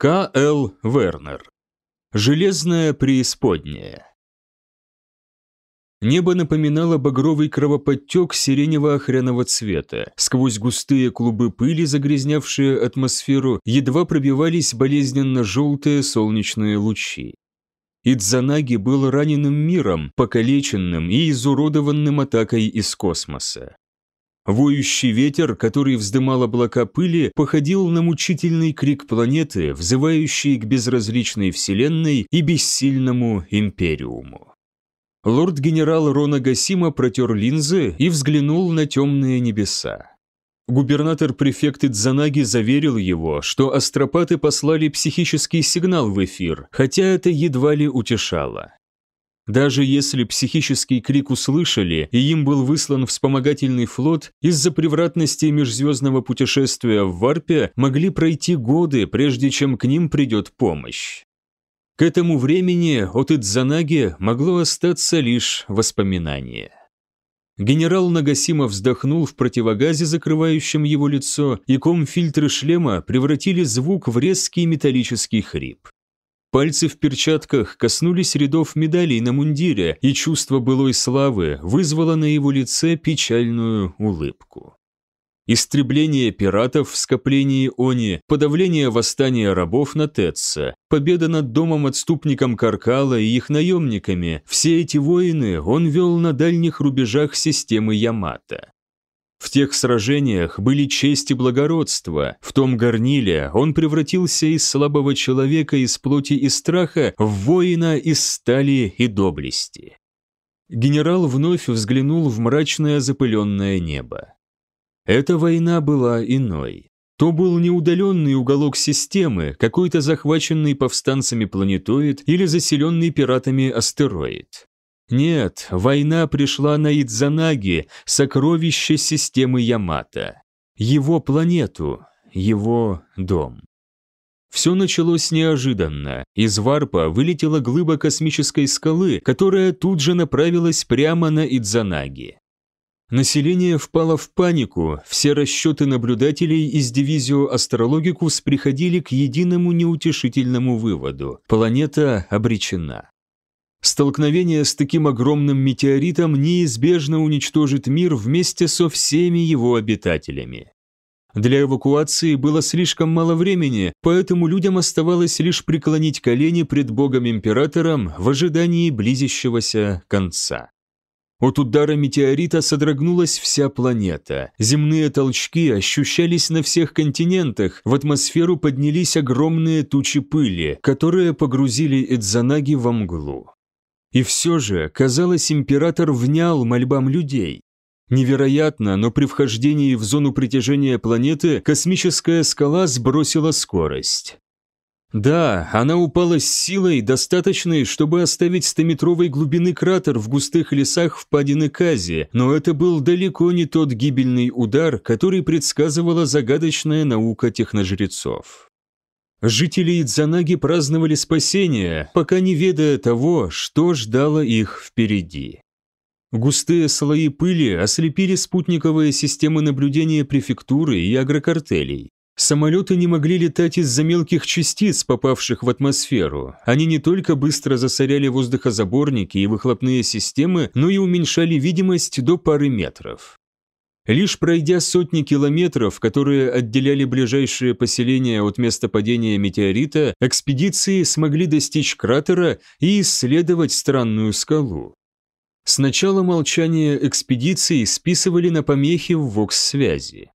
К. Л. Вернер. Железная преисподняя. Небо напоминало багровый кровоподтек сиренево-охряного цвета. Сквозь густые клубы пыли, загрязнявшие атмосферу, едва пробивались болезненно-желтые солнечные лучи. Идзанаги был раненым миром, покалеченным и изуродованным атакой из космоса. Воющий ветер, который вздымал облака пыли, походил на мучительный крик планеты, взывающий к безразличной вселенной и бессильному империуму. Лорд-генерал Рона Гасима протер линзы и взглянул на темные небеса. Губернатор-префект Идзанаги заверил его, что астропаты послали психический сигнал в эфир, хотя это едва ли утешало. Даже если психический крик услышали, и им был выслан вспомогательный флот, из-за превратности межзвездного путешествия в Варпе могли пройти годы, прежде чем к ним придет помощь. К этому времени от Идзанаги могло остаться лишь воспоминание. Генерал Нагасима вздохнул в противогазе, закрывающем его лицо, и ком фильтры шлема превратили звук в резкий металлический хрип. Пальцы в перчатках коснулись рядов медалей на мундире, и чувство былой славы вызвало на его лице печальную улыбку. Истребление пиратов в скоплении Они, подавление восстания рабов на Тетце, победа над домом-отступником Каркала и их наемниками – все эти войны он вел на дальних рубежах системы Ямато. В тех сражениях были честь и благородство. В том горниле он превратился из слабого человека из плоти и страха в воина из стали и доблести. Генерал вновь взглянул в мрачное запыленное небо. Эта война была иной. То был не удаленный уголок системы, какой-то захваченный повстанцами планетоид или заселенный пиратами астероид. Нет, война пришла на Идзанаги, сокровище системы Ямато. Его планету, его дом. Все началось неожиданно. Из варпа вылетела глыба космической скалы, которая тут же направилась прямо на Идзанаги. Население впало в панику, все расчеты наблюдателей из дивизио Астрологикус приходили к единому неутешительному выводу – планета обречена. Столкновение с таким огромным метеоритом неизбежно уничтожит мир вместе со всеми его обитателями. Для эвакуации было слишком мало времени, поэтому людям оставалось лишь преклонить колени пред Богом-императором в ожидании близящегося конца. От удара метеорита содрогнулась вся планета. Земные толчки ощущались на всех континентах, в атмосферу поднялись огромные тучи пыли, которые погрузили Эдзанаги во мглу. И все же, казалось, император внял мольбам людей. Невероятно, но при вхождении в зону притяжения планеты космическая скала сбросила скорость. Да, она упала с силой, достаточной, чтобы оставить стометровой глубины кратер в густых лесах впадины Кази, но это был далеко не тот гибельный удар, который предсказывала загадочная наука техножрецов. Жители Идзанаги праздновали спасение, пока не ведая того, что ждало их впереди. Густые слои пыли ослепили спутниковые системы наблюдения префектуры и агрокартелей. Самолеты не могли летать из-за мелких частиц, попавших в атмосферу. Они не только быстро засоряли воздухозаборники и выхлопные системы, но и уменьшали видимость до пары метров. Лишь пройдя сотни километров, которые отделяли ближайшие поселения от места падения метеорита, экспедиции смогли достичь кратера и исследовать странную скалу. Сначала молчание экспедиции списывали на помехи в вокс-связи.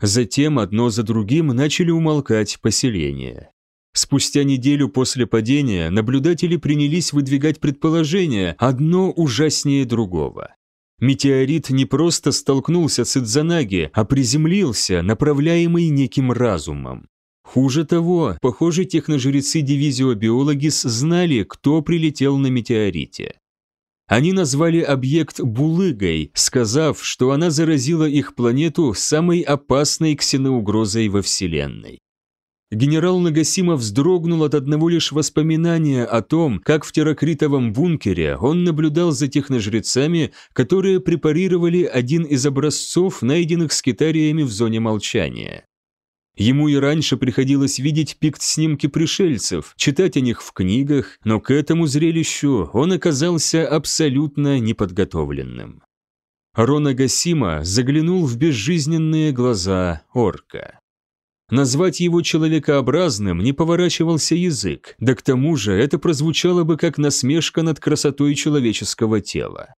Затем одно за другим начали умолкать поселения. Спустя неделю после падения наблюдатели принялись выдвигать предположения, одно ужаснее другого. Метеорит не просто столкнулся с Идзанаги, а приземлился, направляемый неким разумом. Хуже того, похоже, техножрецы дивизио Биологис знали, кто прилетел на метеорите. Они назвали объект «булыгой», сказав, что она заразила их планету самой опасной ксеноугрозой во Вселенной. Генерал Нагасима вздрогнул от одного лишь воспоминания о том, как в терокритовом бункере он наблюдал за техножрецами, которые препарировали один из образцов, найденных с китариями в зоне молчания. Ему и раньше приходилось видеть пикт-снимки пришельцев, читать о них в книгах, но к этому зрелищу он оказался абсолютно неподготовленным. Рона Гасима заглянул в безжизненные глаза орка. Назвать его человекообразным не поворачивался язык, да к тому же это прозвучало бы как насмешка над красотой человеческого тела.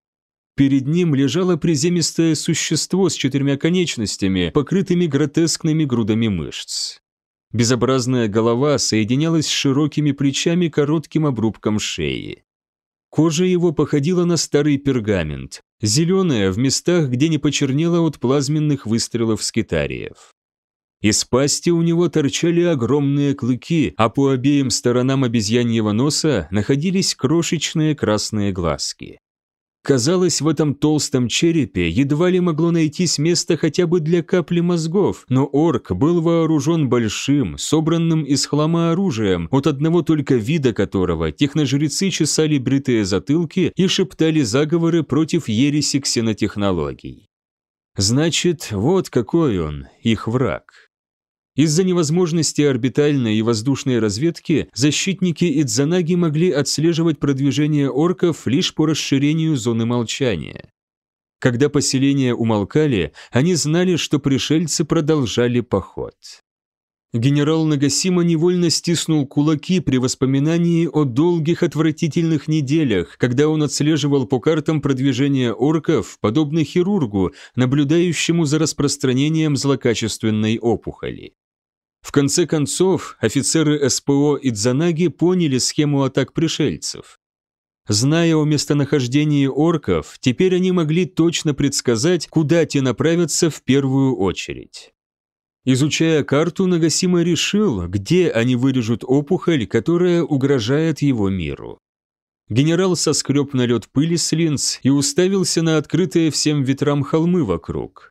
Перед ним лежало приземистое существо с четырьмя конечностями, покрытыми гротескными грудами мышц. Безобразная голова соединялась с широкими плечами коротким обрубком шеи. Кожа его походила на старый пергамент, зеленая в местах, где не почернела от плазменных выстрелов скитариев. Из пасти у него торчали огромные клыки, а по обеим сторонам обезьяньего носа находились крошечные красные глазки. Казалось, в этом толстом черепе едва ли могло найтись место хотя бы для капли мозгов, но орк был вооружен большим, собранным из хлама оружием, от одного только вида которого техножрецы чесали бритые затылки и шептали заговоры против ереси ксенотехнологий. Значит, вот какой он, их враг. Из-за невозможности орбитальной и воздушной разведки защитники Идзанаги могли отслеживать продвижение орков лишь по расширению зоны молчания. Когда поселения умолкали, они знали, что пришельцы продолжали поход. Генерал Нагасима невольно стиснул кулаки при воспоминании о долгих отвратительных неделях, когда он отслеживал по картам продвижение орков, подобно хирургу, наблюдающему за распространением злокачественной опухоли. В конце концов, офицеры СПО и Дзанаги поняли схему атак пришельцев. Зная о местонахождении орков, теперь они могли точно предсказать, куда те направятся в первую очередь. Изучая карту, Нагасима решил, где они вырежут опухоль, которая угрожает его миру. Генерал соскреб налет пыли с линз и уставился на открытые всем ветрам холмы вокруг.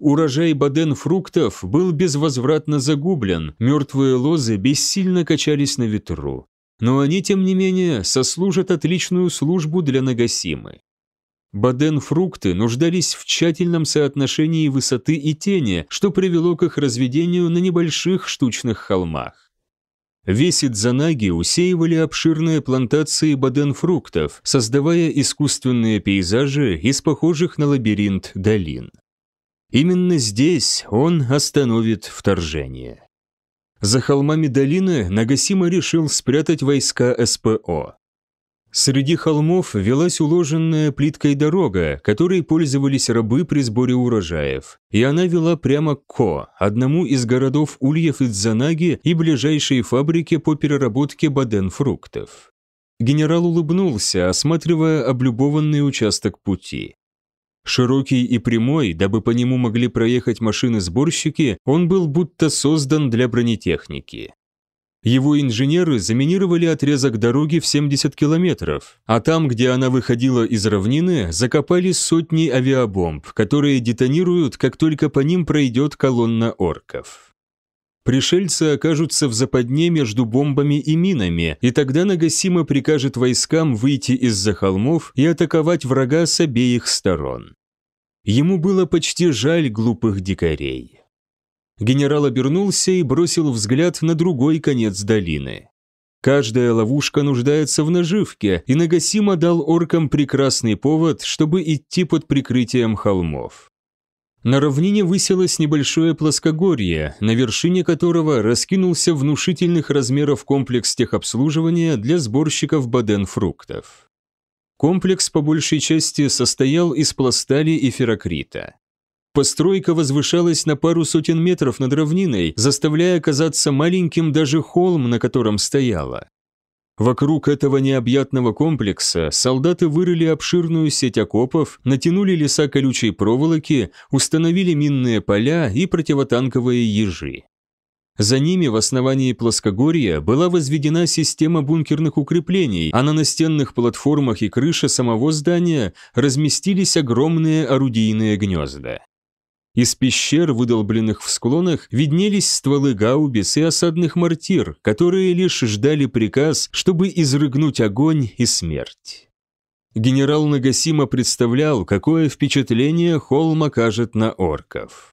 Урожай баден-фруктов был безвозвратно загублен, мертвые лозы бессильно качались на ветру. Но они, тем не менее, сослужат отличную службу для Нагасимы. Баден-фрукты нуждались в тщательном соотношении высоты и тени, что привело к их разведению на небольших штучных холмах. Весь Идзанаги усеивали обширные плантации баден-фруктов, создавая искусственные пейзажи из похожих на лабиринт долин. Именно здесь он остановит вторжение. За холмами долины Нагасима решил спрятать войска СПО. Среди холмов велась уложенная плиткой дорога, которой пользовались рабы при сборе урожаев, и она вела прямо к Ко, одному из городов Ульев и Дзанаги и ближайшей фабрике по переработке баденфруктов. Генерал улыбнулся, осматривая облюбованный участок пути. Широкий и прямой, дабы по нему могли проехать машины-сборщики, он был будто создан для бронетехники. Его инженеры заминировали отрезок дороги в 70 километров, а там, где она выходила из равнины, закопали сотни авиабомб, которые детонируют, как только по ним пройдет колонна орков. Пришельцы окажутся в западне между бомбами и минами, и тогда Нагасима прикажет войскам выйти из-за холмов и атаковать врага с обеих сторон. Ему было почти жаль глупых дикарей. Генерал обернулся и бросил взгляд на другой конец долины. Каждая ловушка нуждается в наживке, и Нагасима дал оркам прекрасный повод, чтобы идти под прикрытием холмов. На равнине высилось небольшое плоскогорье, на вершине которого раскинулся внушительных размеров комплекс техобслуживания для сборщиков баденфруктов. Комплекс по большей части состоял из пластали и ферокрита. Постройка возвышалась на пару сотен метров над равниной, заставляя казаться маленьким даже холм, на котором стояла. Вокруг этого необъятного комплекса солдаты вырыли обширную сеть окопов, натянули леса колючей проволоки, установили минные поля и противотанковые ежи. За ними в основании плоскогорья была возведена система бункерных укреплений, а на настенных платформах и крыше самого здания разместились огромные орудийные гнезда. Из пещер, выдолбленных в склонах, виднелись стволы гаубиц и осадных мортир, которые лишь ждали приказ, чтобы изрыгнуть огонь и смерть. Генерал Нагасима представлял, какое впечатление холм окажет на орков.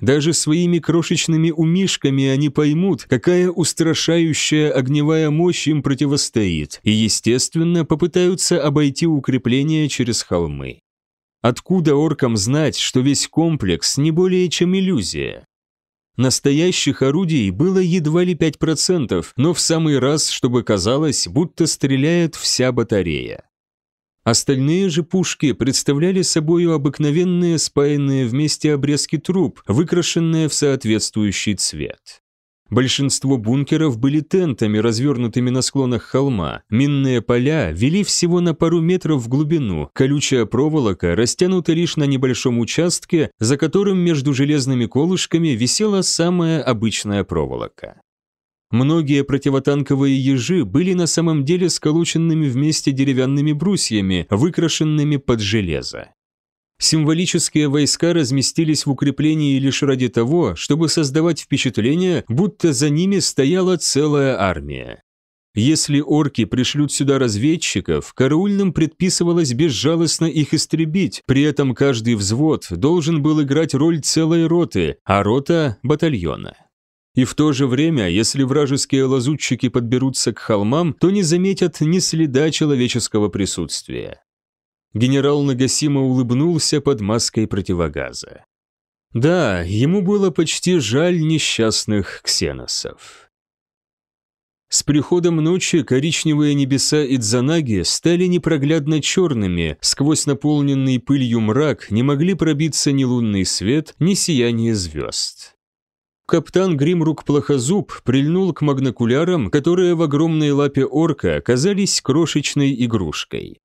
Даже своими крошечными умишками они поймут, какая устрашающая огневая мощь им противостоит, и, естественно, попытаются обойти укрепления через холмы. Откуда оркам знать, что весь комплекс не более чем иллюзия? Настоящих орудий было едва ли 5%, но в самый раз, чтобы казалось, будто стреляет вся батарея. Остальные же пушки представляли собой обыкновенные спаянные вместе обрезки труб, выкрашенные в соответствующий цвет. Большинство бункеров были тентами, развернутыми на склонах холма. Минные поля вели всего на пару метров в глубину, колючая проволока растянута лишь на небольшом участке, за которым между железными колышками висела самая обычная проволока. Многие противотанковые ежи были на самом деле сколоченными вместе деревянными брусьями, выкрашенными под железо. Символические войска разместились в укреплении лишь ради того, чтобы создавать впечатление, будто за ними стояла целая армия. Если орки пришлют сюда разведчиков, караульным предписывалось безжалостно их истребить, при этом каждый взвод должен был играть роль целой роты, а рота – батальона. И в то же время, если вражеские лазутчики подберутся к холмам, то не заметят ни следа человеческого присутствия. Генерал Нагасима улыбнулся под маской противогаза. Да, ему было почти жаль несчастных ксеносов. С приходом ночи коричневые небеса Идзанаги стали непроглядно черными, сквозь наполненный пылью мрак не могли пробиться ни лунный свет, ни сияние звезд. Каптан Гримрук Плохозуб прильнул к магнокулярам, которые в огромной лапе орка казались крошечной игрушкой.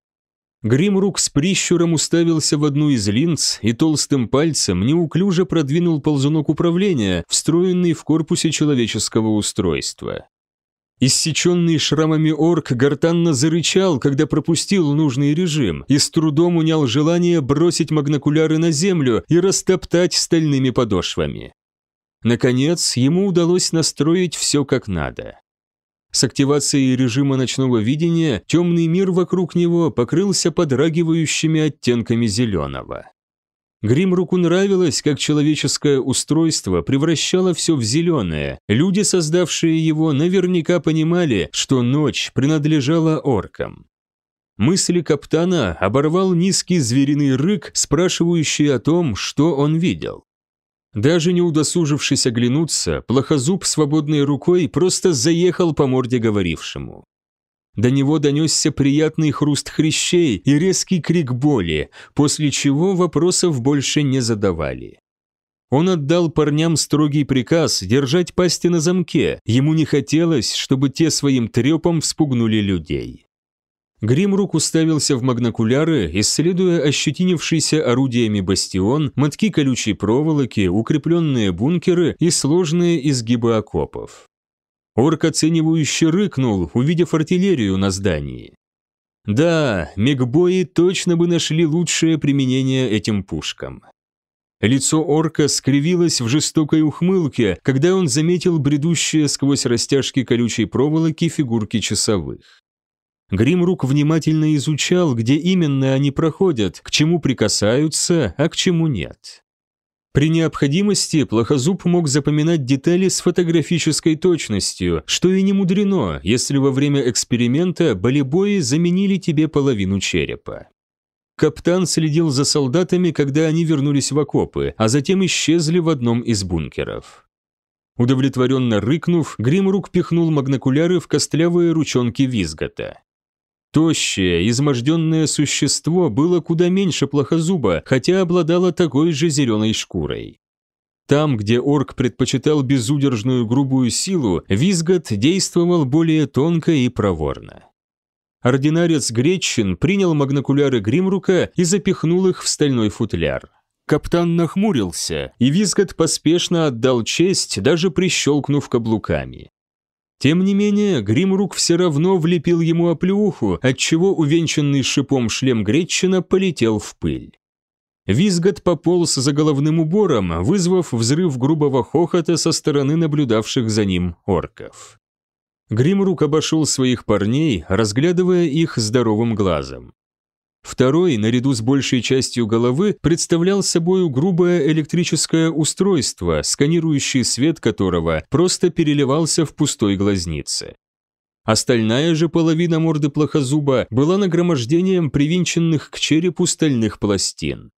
Гримрук с прищуром уставился в одну из линз и толстым пальцем неуклюже продвинул ползунок управления, встроенный в корпусе человеческого устройства. Иссеченный шрамами орк гортанно зарычал, когда пропустил нужный режим, и с трудом унял желание бросить магнокуляры на землю и растоптать стальными подошвами. Наконец, ему удалось настроить все как надо. С активацией режима ночного видения темный мир вокруг него покрылся подрагивающими оттенками зеленого. Гримруку нравилось, как человеческое устройство превращало все в зеленое. Люди, создавшие его, наверняка понимали, что ночь принадлежала оркам. Мысли Каптана оборвал низкий звериный рык, спрашивающий о том, что он видел. Даже не удосужившись оглянуться, плохозуб свободной рукой просто заехал по морде говорившему. До него донесся приятный хруст хрящей и резкий крик боли, после чего вопросов больше не задавали. Он отдал парням строгий приказ держать пасти на замке, ему не хотелось, чтобы те своим трепом вспугнули людей. Гримрук уставился в магнокуляры, исследуя ощетинившийся орудиями бастион, мотки колючей проволоки, укрепленные бункеры и сложные изгибы окопов. Орк оценивающе рыкнул, увидев артиллерию на здании. Да, мегбои точно бы нашли лучшее применение этим пушкам. Лицо орка скривилось в жестокой ухмылке, когда он заметил бредущие сквозь растяжки колючей проволоки фигурки часовых. Гримрук внимательно изучал, где именно они проходят, к чему прикасаются, а к чему нет. При необходимости Плохозуб мог запоминать детали с фотографической точностью, что и не мудрено, если во время эксперимента болебои заменили тебе половину черепа. Каптан следил за солдатами, когда они вернулись в окопы, а затем исчезли в одном из бункеров. Удовлетворенно рыкнув, Гримрук пихнул магнокуляры в костлявые ручонки Визгота. Тощее, изможденное существо было куда меньше плохозуба, хотя обладало такой же зеленой шкурой. Там, где орк предпочитал безудержную грубую силу, Визгот действовал более тонко и проворно. Ординарец Гречин принял магнокуляры Гримрука и запихнул их в стальной футляр. Каптан нахмурился, и Визгот поспешно отдал честь, даже прищелкнув каблуками. Тем не менее, Гримрук все равно влепил ему оплеуху, отчего увенчанный шипом шлем Гретчина полетел в пыль. Визгот пополз за головным убором, вызвав взрыв грубого хохота со стороны наблюдавших за ним орков. Гримрук обошел своих парней, разглядывая их здоровым глазом. Второй, наряду с большей частью головы, представлял собою грубое электрическое устройство, сканирующий свет которого просто переливался в пустой глазнице. Остальная же половина морды плохозуба была нагромождением привинченных к черепу стальных пластин.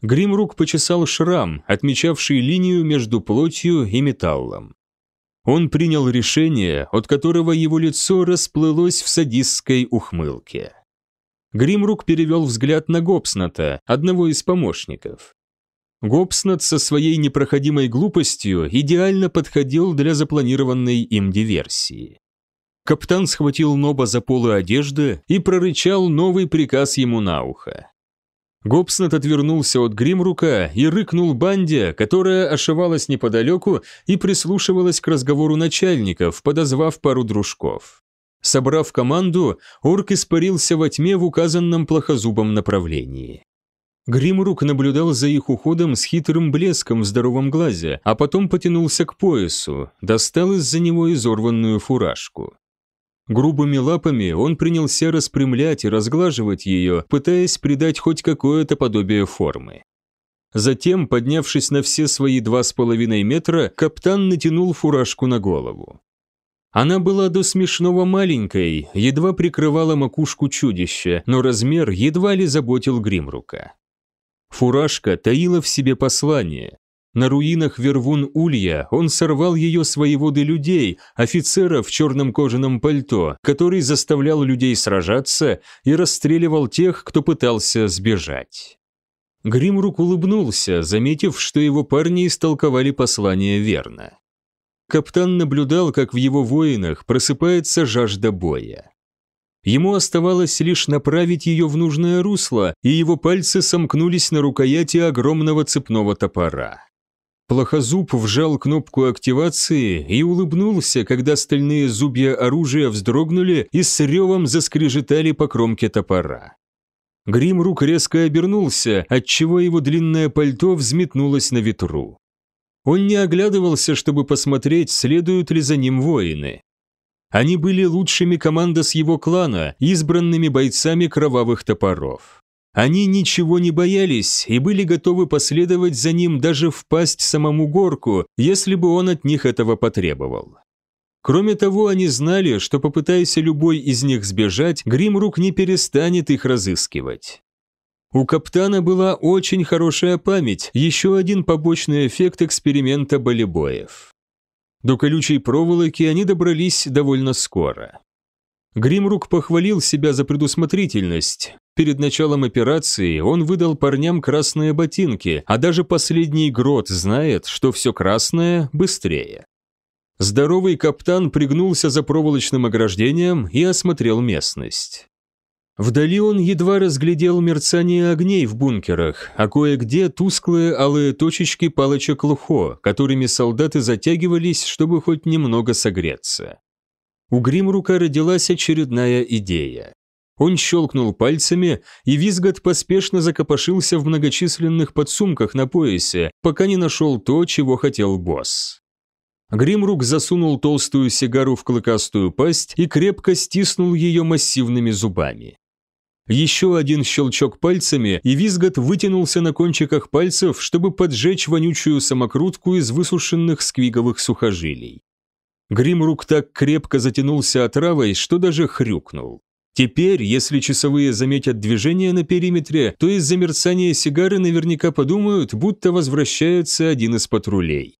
Гримрук почесал шрам, отмечавший линию между плотью и металлом. Он принял решение, от которого его лицо расплылось в садистской ухмылке. Гримрук перевел взгляд на Гобсната, одного из помощников. Гобснат со своей непроходимой глупостью идеально подходил для запланированной им диверсии. Каптан схватил Ноба за полы одежды и прорычал новый приказ ему на ухо. Гобснат отвернулся от Гримрука и рыкнул банде, которая ошивалась неподалеку и прислушивалась к разговору начальников, подозвав пару дружков. Собрав команду, орк испарился во тьме в указанном плохозубом направлении. Гримрук наблюдал за их уходом с хитрым блеском в здоровом глазе, а потом потянулся к поясу, достал из-за него изорванную фуражку. Грубыми лапами он принялся распрямлять и разглаживать ее, пытаясь придать хоть какое-то подобие формы. Затем, поднявшись на все свои два с половиной метра, каптан натянул фуражку на голову. Она была до смешного маленькой, едва прикрывала макушку чудища, но размер едва ли заботил Гримрука. Фуражка таила в себе послание. На руинах Вервун-Улья он сорвал ее свои воды людей, офицера в черном кожаном пальто, который заставлял людей сражаться и расстреливал тех, кто пытался сбежать. Гримрук улыбнулся, заметив, что его парни истолковали послание верно. Каптан наблюдал, как в его воинах просыпается жажда боя. Ему оставалось лишь направить ее в нужное русло, и его пальцы сомкнулись на рукояти огромного цепного топора. Плохозуб вжал кнопку активации и улыбнулся, когда стальные зубья оружия вздрогнули и с ревом заскрежетали по кромке топора. Гримрук резко обернулся, отчего его длинное пальто взметнулось на ветру. Он не оглядывался, чтобы посмотреть, следуют ли за ним воины. Они были лучшими команда с его клана, избранными бойцами кровавых топоров. Они ничего не боялись и были готовы последовать за ним даже впасть самому горку, если бы он от них этого потребовал. Кроме того, они знали, что попытаясь любой из них сбежать, Гримрук не перестанет их разыскивать. У Каптана была очень хорошая память, еще один побочный эффект эксперимента болебоев. До колючей проволоки они добрались довольно скоро. Гримрук похвалил себя за предусмотрительность. Перед началом операции он выдал парням красные ботинки, а даже последний грот знает, что все красное быстрее. Здоровый каптан пригнулся за проволочным ограждением и осмотрел местность. Вдали он едва разглядел мерцание огней в бункерах, а кое-где тусклые алые точечки палочек лухо, которыми солдаты затягивались, чтобы хоть немного согреться. У Гримрука родилась очередная идея. Он щелкнул пальцами, и Визгот поспешно закопошился в многочисленных подсумках на поясе, пока не нашел то, чего хотел босс. Гримрук засунул толстую сигару в клыкастую пасть и крепко стиснул ее массивными зубами. Еще один щелчок пальцами, и визгот вытянулся на кончиках пальцев, чтобы поджечь вонючую самокрутку из высушенных сквиговых сухожилий. Гримрук так крепко затянулся отравой, что даже хрюкнул. Теперь, если часовые заметят движение на периметре, то из-за мерцания сигары наверняка подумают, будто возвращается один из патрулей.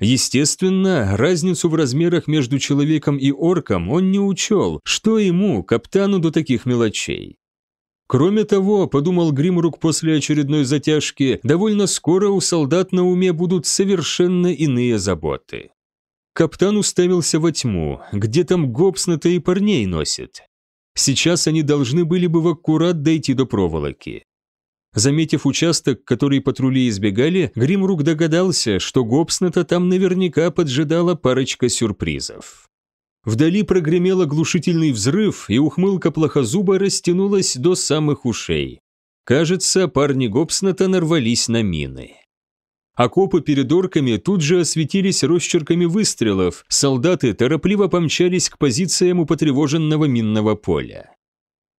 Естественно, разницу в размерах между человеком и орком он не учел, что ему, каптану, до таких мелочей. Кроме того, подумал Гримрук после очередной затяжки, довольно скоро у солдат на уме будут совершенно иные заботы. Каптан уставился во тьму, где там гопсно-то и парней носит. Сейчас они должны были бы в аккурат дойти до проволоки. Заметив участок, который патрули избегали, Гримрук догадался, что Гобсната там наверняка поджидала парочка сюрпризов. Вдали прогремел оглушительный взрыв, и ухмылка плохозуба растянулась до самых ушей. Кажется, парни Гобснета нарвались на мины. Окопы перед орками тут же осветились росчерками выстрелов, солдаты торопливо помчались к позициям у потревоженного минного поля.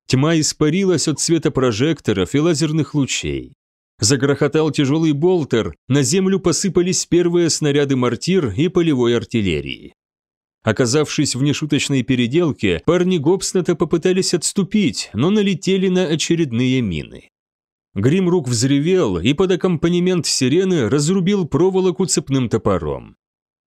Тьма испарилась от света прожекторов и лазерных лучей. Загрохотал тяжелый болтер, на землю посыпались первые снаряды мортир и полевой артиллерии. Оказавшись в нешуточной переделке, парни Гобснета попытались отступить, но налетели на очередные мины. Гримрук взревел и под аккомпанемент сирены разрубил проволоку цепным топором.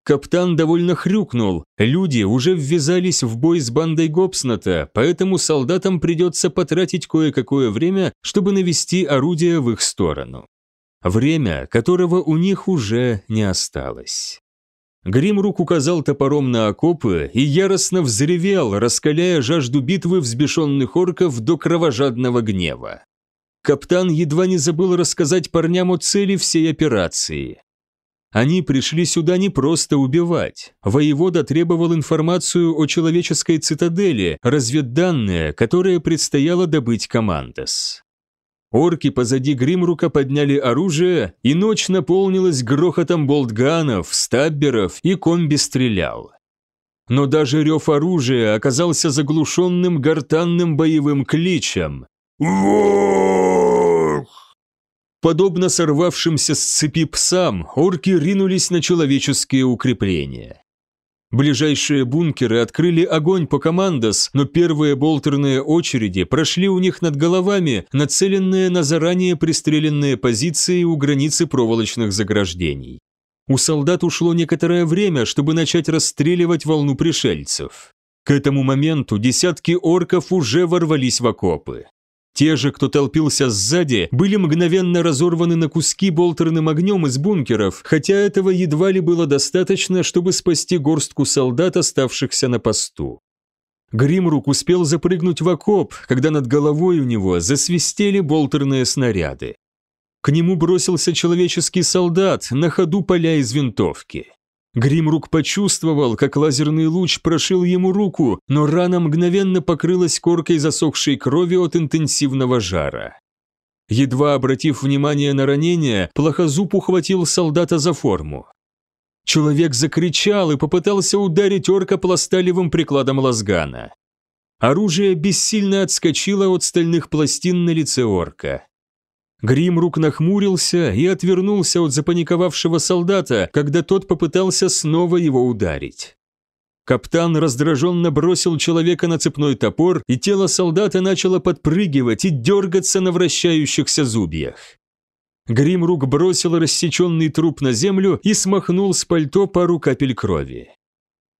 Каптан довольно хрюкнул, люди уже ввязались в бой с бандой Гобсната, поэтому солдатам придется потратить кое-какое время, чтобы навести орудие в их сторону. Время, которого у них уже не осталось. Гримрук указал топором на окопы и яростно взревел, раскаляя жажду битвы взбешенных орков до кровожадного гнева. Каптан едва не забыл рассказать парням о цели всей операции. Они пришли сюда не просто убивать. Воевода требовал информацию о человеческой цитадели, разведданные, которые предстояло добыть командос. Орки позади Гримрука подняли оружие, и ночь наполнилась грохотом болтганов, стабберов и комби стрелял. Но даже рев оружия оказался заглушенным гортанным боевым кличем. «Вох!» Подобно сорвавшимся с цепи псам, орки ринулись на человеческие укрепления. Ближайшие бункеры открыли огонь по командос, но первые болтерные очереди прошли у них над головами, нацеленные на заранее пристреленные позиции у границы проволочных заграждений. У солдат ушло некоторое время, чтобы начать расстреливать волну пришельцев. К этому моменту десятки орков уже ворвались в окопы. Те же, кто толпился сзади, были мгновенно разорваны на куски болтерным огнем из бункеров, хотя этого едва ли было достаточно, чтобы спасти горстку солдат, оставшихся на посту. Гримрук успел запрыгнуть в окоп, когда над головой у него засвистели болтерные снаряды. К нему бросился человеческий солдат, на ходу поля из винтовки. Гримрук почувствовал, как лазерный луч прошил ему руку, но рана мгновенно покрылась коркой засохшей крови от интенсивного жара. Едва обратив внимание на ранение, плохозуб ухватил солдата за форму. Человек закричал и попытался ударить орка пласталевым прикладом лазгана. Оружие бессильно отскочило от стальных пластин на лице орка. Гримрук нахмурился и отвернулся от запаниковавшего солдата, когда тот попытался снова его ударить. Каптан раздраженно бросил человека на цепной топор, и тело солдата начало подпрыгивать и дергаться на вращающихся зубьях. Гримрук бросил рассеченный труп на землю и смахнул с пальто пару капель крови.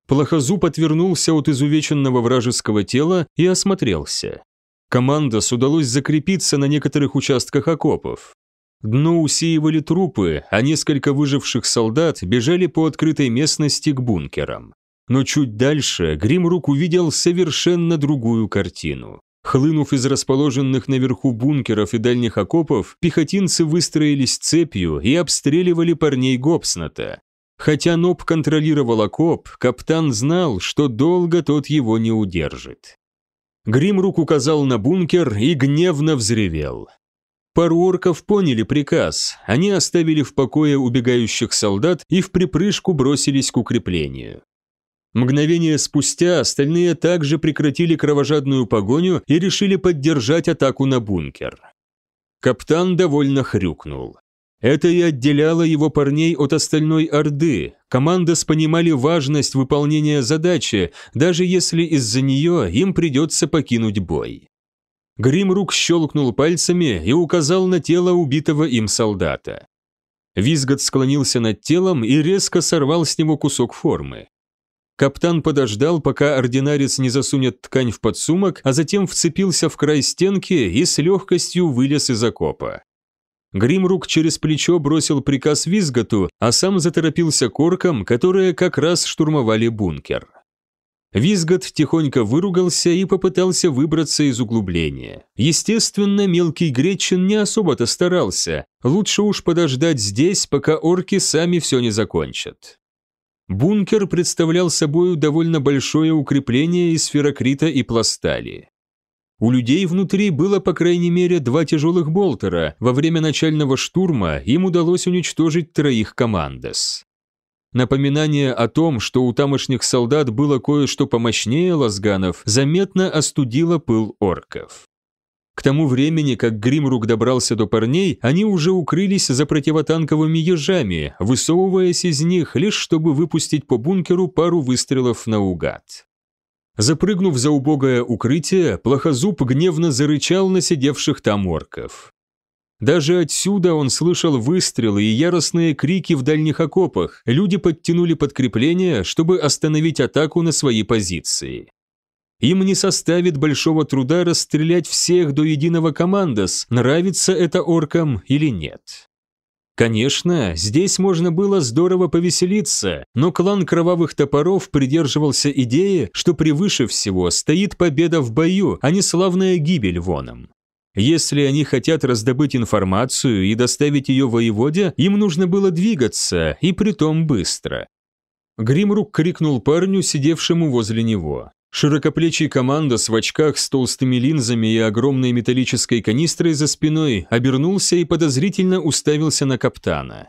Плохозуб отвернулся от изувеченного вражеского тела и осмотрелся. Командос удалось закрепиться на некоторых участках окопов. Дно усеивали трупы, а несколько выживших солдат бежали по открытой местности к бункерам. Но чуть дальше Гримрук увидел совершенно другую картину. Хлынув из расположенных наверху бункеров и дальних окопов, пехотинцы выстроились цепью и обстреливали парней гопсната. Хотя Ноб контролировал окоп, каптан знал, что долго тот его не удержит. Гримрук указал на бункер и гневно взревел. Пару орков поняли приказ, они оставили в покое убегающих солдат и в припрыжку бросились к укреплению. Мгновение спустя остальные также прекратили кровожадную погоню и решили поддержать атаку на бункер. Каптан довольно хрюкнул. Это и отделяло его парней от остальной Орды. Командос понимали важность выполнения задачи, даже если из-за нее им придется покинуть бой. Гримрук щелкнул пальцами и указал на тело убитого им солдата. Визгот склонился над телом и резко сорвал с него кусок формы. Каптан подождал, пока ординарец не засунет ткань в подсумок, а затем вцепился в край стенки и с легкостью вылез из окопа. Гримрук через плечо бросил приказ Визгату, а сам заторопился к оркам, которые как раз штурмовали бункер. Визгат тихонько выругался и попытался выбраться из углубления. Естественно, мелкий Гречин не особо-то старался. Лучше уж подождать здесь, пока орки сами все не закончат. Бункер представлял собою довольно большое укрепление из ферокрита и пластали. У людей внутри было по крайней мере два тяжелых болтера, во время начального штурма им удалось уничтожить троих командос. Напоминание о том, что у тамошних солдат было кое-что помощнее лазганов, заметно остудило пыл орков. К тому времени, как Гримрук добрался до парней, они уже укрылись за противотанковыми ежами, высовываясь из них, лишь чтобы выпустить по бункеру пару выстрелов наугад. Запрыгнув за убогое укрытие, плохозуб гневно зарычал на сидевших там орков. Даже отсюда он слышал выстрелы и яростные крики в дальних окопах. Люди подтянули подкрепление, чтобы остановить атаку на свои позиции. Им не составит большого труда расстрелять всех до единого командос, нравится это оркам или нет. Конечно, здесь можно было здорово повеселиться, но клан Кровавых Топоров придерживался идеи, что превыше всего стоит победа в бою, а не славная гибель воном. Если они хотят раздобыть информацию и доставить ее воеводе, им нужно было двигаться, и притом быстро. Гримрук крикнул парню, сидевшему возле него. Широкоплечий команда в очках с толстыми линзами и огромной металлической канистрой за спиной обернулся и подозрительно уставился на каптана.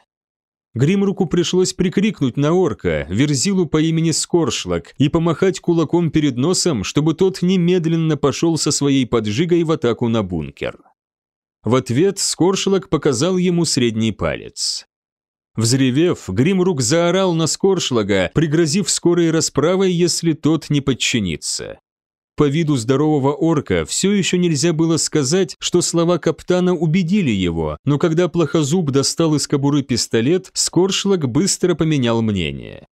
Гримруку пришлось прикрикнуть на орка, верзилу по имени Скоршлак, и помахать кулаком перед носом, чтобы тот немедленно пошел со своей поджигой в атаку на бункер. В ответ Скоршлак показал ему средний палец. Взревев, Гримрук заорал на Скоршлага, пригрозив скорой расправой, если тот не подчинится. По виду здорового орка все еще нельзя было сказать, что слова каптана убедили его, но когда Плохозуб достал из кобуры пистолет, Скоршлаг быстро поменял мнение.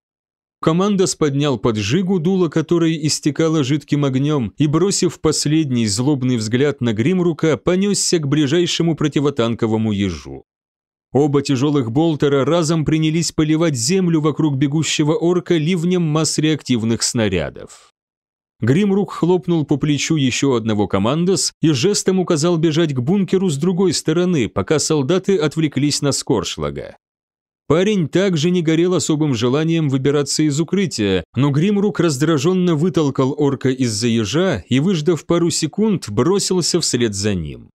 Командос поднял поджигу, дуло которой истекало жидким огнем, и, бросив последний злобный взгляд на Гримрука, понесся к ближайшему противотанковому ежу. Оба тяжелых болтера разом принялись поливать землю вокруг бегущего орка ливнем масс реактивных снарядов. Гримрук хлопнул по плечу еще одного командос и жестом указал бежать к бункеру с другой стороны, пока солдаты отвлеклись на скоршлага. Парень также не горел особым желанием выбираться из укрытия, но Гримрук раздраженно вытолкал орка из-за ежа и, выждав пару секунд, бросился вслед за ним.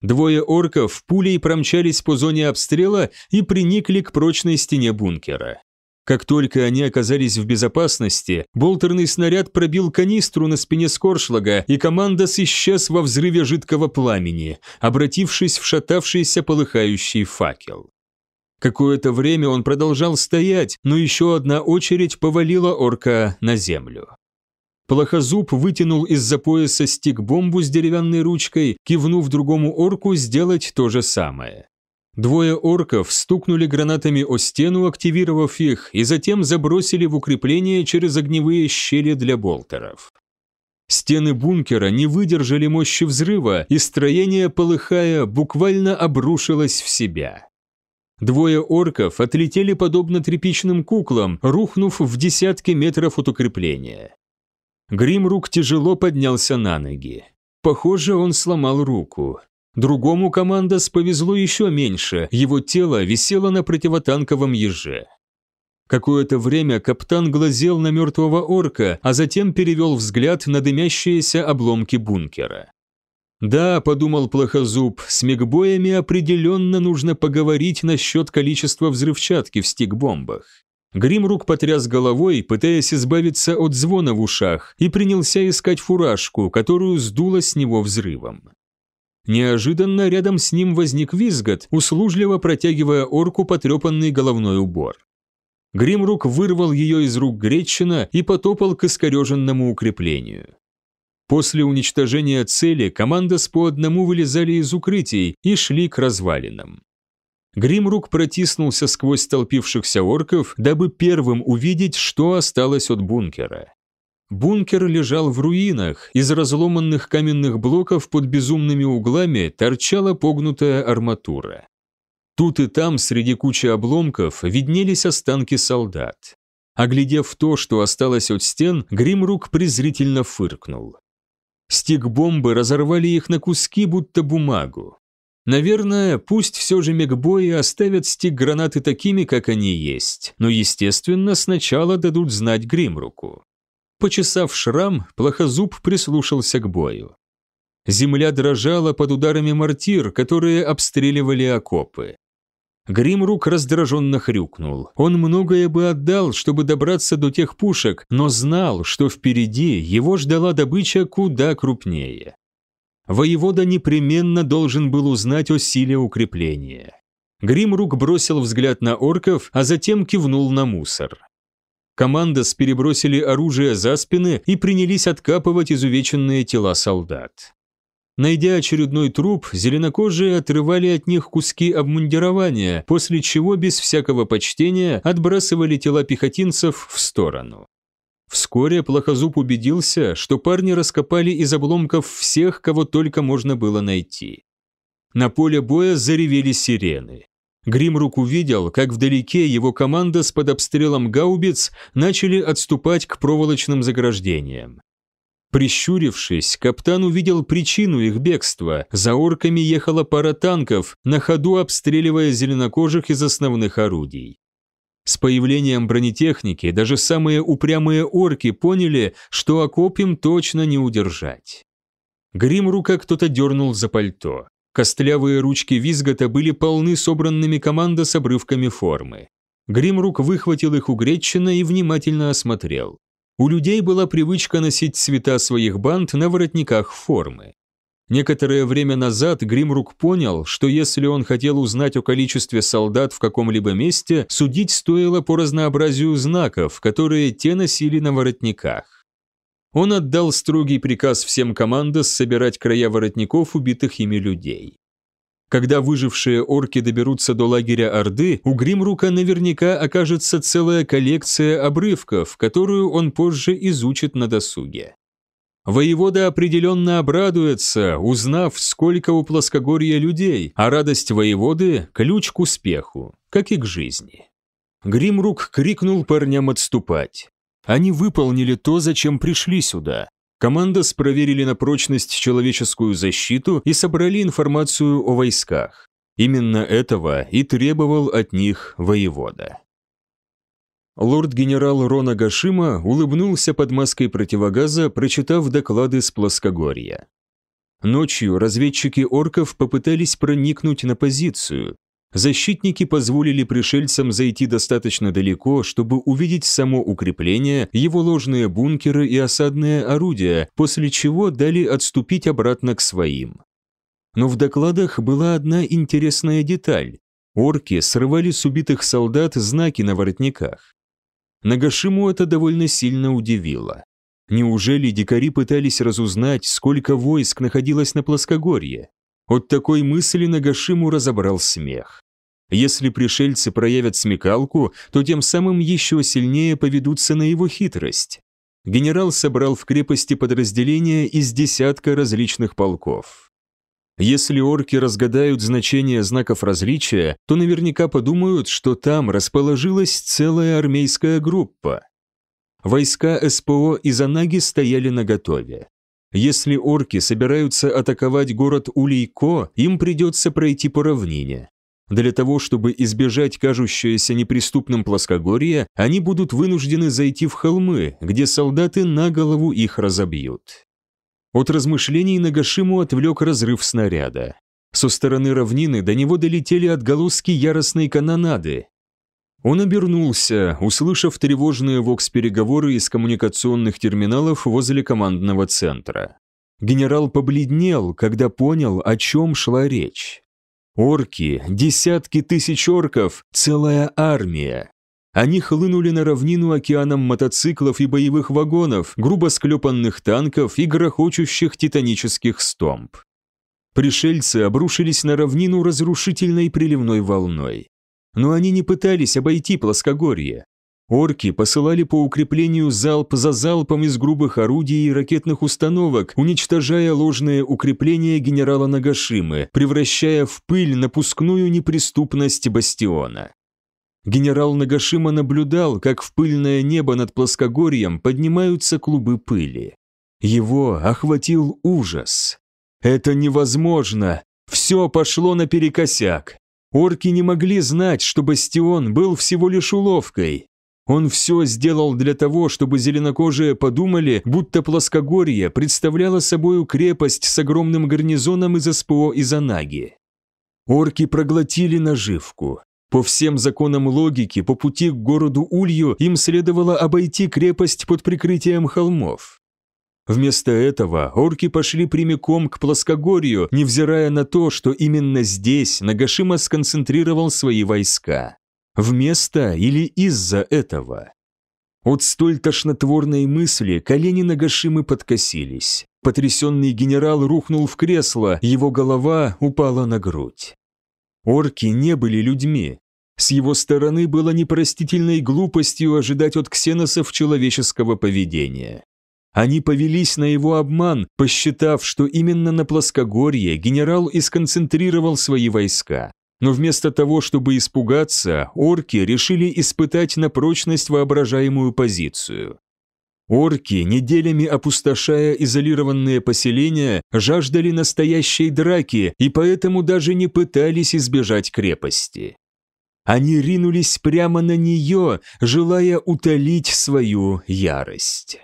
Двое орков пулей промчались по зоне обстрела и приникли к прочной стене бункера. Как только они оказались в безопасности, болтерный снаряд пробил канистру на спине Скоршлага, и командос исчез во взрыве жидкого пламени, обратившись в шатавшийся полыхающий факел. Какое-то время он продолжал стоять, но еще одна очередь повалила орка на землю. Плохозуб вытянул из-за пояса стик-бомбу с деревянной ручкой, кивнув другому орку сделать то же самое. Двое орков стукнули гранатами о стену, активировав их, и затем забросили в укрепление через огневые щели для болтеров. Стены бункера не выдержали мощи взрыва, и строение, полыхая, буквально обрушилось в себя. Двое орков отлетели подобно тряпичным куклам, рухнув в десятки метров от укрепления. Гримрук тяжело поднялся на ноги. Похоже, он сломал руку. Другому командос повезло еще меньше, его тело висело на противотанковом еже. Какое-то время капитан глазел на мертвого орка, а затем перевел взгляд на дымящиеся обломки бункера. «Да», — подумал Плохозуб, — «с мегбоями определенно нужно поговорить насчет количества взрывчатки в стикбомбах». Гримрук потряс головой, пытаясь избавиться от звона в ушах, и принялся искать фуражку, которую сдуло с него взрывом. Неожиданно рядом с ним возник визгот, услужливо протягивая орку потрепанный головной убор. Гримрук вырвал ее из рук Гречина и потопал к искореженному укреплению. После уничтожения цели команда с по одному вылезали из укрытий и шли к развалинам. Гримрук протиснулся сквозь столпившихся орков, дабы первым увидеть, что осталось от бункера. Бункер лежал в руинах, из разломанных каменных блоков под безумными углами торчала погнутая арматура. Тут и там, среди кучи обломков, виднелись останки солдат. Оглядев то, что осталось от стен, Гримрук презрительно фыркнул. Стик бомбы разорвали их на куски, будто бумагу. Наверное, пусть все же мегбои оставят стик-гранаты такими, как они есть, но, естественно, сначала дадут знать Гримруку. Почесав шрам, плохозуб прислушался к бою. Земля дрожала под ударами мортир, которые обстреливали окопы. Гримрук раздраженно хрюкнул. Он многое бы отдал, чтобы добраться до тех пушек, но знал, что впереди его ждала добыча куда крупнее воевода непременно должен был узнать о силе укрепления. Гримрук бросил взгляд на орков, а затем кивнул на мусор. Командос перебросили оружие за спины и принялись откапывать изувеченные тела солдат. Найдя очередной труп, зеленокожие отрывали от них куски обмундирования, после чего без всякого почтения отбрасывали тела пехотинцев в сторону. Вскоре Плохозуб убедился, что парни раскопали из обломков всех, кого только можно было найти. На поле боя заревели сирены. Гримрук увидел, как вдалеке его команда с под обстрелом гаубиц начали отступать к проволочным заграждениям. Прищурившись, каптан увидел причину их бегства. За орками ехала пара танков, на ходу обстреливая зеленокожих из основных орудий. С появлением бронетехники даже самые упрямые орки поняли, что окопим точно не удержать. Гримрука кто-то дернул за пальто. Костлявые ручки Визгота были полны собранными команда с обрывками формы. Гримрук выхватил их у Гретчина и внимательно осмотрел. У людей была привычка носить цвета своих банд на воротниках формы. Некоторое время назад Гримрук понял, что если он хотел узнать о количестве солдат в каком-либо месте, судить стоило по разнообразию знаков, которые те носили на воротниках. Он отдал строгий приказ всем командос собирать края воротников убитых ими людей. Когда выжившие орки доберутся до лагеря Орды, у Гримрука наверняка окажется целая коллекция обрывков, которую он позже изучит на досуге. Воевода определенно обрадуется, узнав, сколько у плоскогорья людей, а радость воеводы – ключ к успеху, как и к жизни. Гримрук крикнул парням отступать. Они выполнили то, зачем пришли сюда. Командос проверили на прочность человеческую защиту и собрали информацию о войсках. Именно этого и требовал от них воевода. Лорд-генерал Рона Гашима улыбнулся под маской противогаза, прочитав доклады с плоскогорья. Ночью разведчики орков попытались проникнуть на позицию. Защитники позволили пришельцам зайти достаточно далеко, чтобы увидеть само укрепление, его ложные бункеры и осадные орудия, после чего дали отступить обратно к своим. Но в докладах была одна интересная деталь. Орки срывали с убитых солдат знаки на воротниках. Нагашиму это довольно сильно удивило. Неужели дикари пытались разузнать, сколько войск находилось на плоскогорье? От такой мысли Нагашиму разобрал смех. Если пришельцы проявят смекалку, то тем самым еще сильнее поведутся на его хитрость. Генерал собрал в крепости подразделения из десятка различных полков. Если орки разгадают значение знаков различия, то наверняка подумают, что там расположилась целая армейская группа. Войска СПО и Занаги стояли наготове. Если орки собираются атаковать город Улейко, им придется пройти по равнине. Для того, чтобы избежать кажущееся неприступным плоскогорья, они будут вынуждены зайти в холмы, где солдаты на голову их разобьют. От размышлений Нагашиму отвлек разрыв снаряда. Со стороны равнины до него долетели отголоски яростной канонады. Он обернулся, услышав тревожные вокс-переговоры из коммуникационных терминалов возле командного центра. Генерал побледнел, когда понял, о чем шла речь. Орки, десятки тысяч орков, целая армия. Они хлынули на равнину океаном мотоциклов и боевых вагонов, грубо склепанных танков и грохочущих титанических стомп. Пришельцы обрушились на равнину разрушительной приливной волной. Но они не пытались обойти плоскогорье. Орки посылали по укреплению залп за залпом из грубых орудий и ракетных установок, уничтожая ложные укрепления генерала Нагашимы, превращая в пыль напускную неприступность бастиона. Генерал Нагашима наблюдал, как в пыльное небо над плоскогорьем поднимаются клубы пыли. Его охватил ужас. «Это невозможно! Все пошло наперекосяк! Орки не могли знать, что Бастион был всего лишь уловкой. Он все сделал для того, чтобы зеленокожие подумали, будто плоскогорье представляло собою крепость с огромным гарнизоном из СПО и Занаги. Орки проглотили наживку. По всем законам логики, по пути к городу Улью им следовало обойти крепость под прикрытием холмов. Вместо этого орки пошли прямиком к плоскогорью, невзирая на то, что именно здесь Нагашима сконцентрировал свои войска. Вместо или из-за этого. От столь тошнотворной мысли колени Нагашимы подкосились. Потрясенный генерал рухнул в кресло, его голова упала на грудь. Орки не были людьми. С его стороны было непростительной глупостью ожидать от ксеносов человеческого поведения. Они повелись на его обман, посчитав, что именно на плоскогорье генерал и сконцентрировал свои войска. Но вместо того, чтобы испугаться, орки решили испытать на прочность воображаемую позицию. Орки, неделями опустошая изолированные поселения, жаждали настоящей драки и поэтому даже не пытались избежать крепости. Они ринулись прямо на нее, желая утолить свою ярость.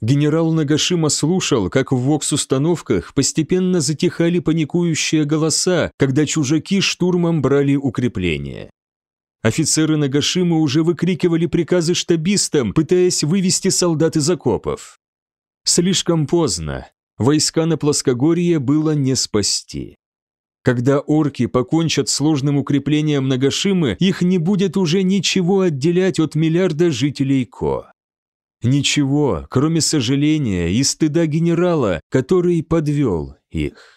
Генерал Нагашима слушал, как в вокс-установках постепенно затихали паникующие голоса, когда чужаки штурмом брали укрепления. Офицеры Нагашимы уже выкрикивали приказы штабистам, пытаясь вывести солдат из окопов. Слишком поздно. Войска на плоскогорье было не спасти. Когда орки покончат с сложным укреплением Нагашимы, их не будет уже ничего отделять от миллиарда жителей Ко. Ничего, кроме сожаления и стыда генерала, который подвел их.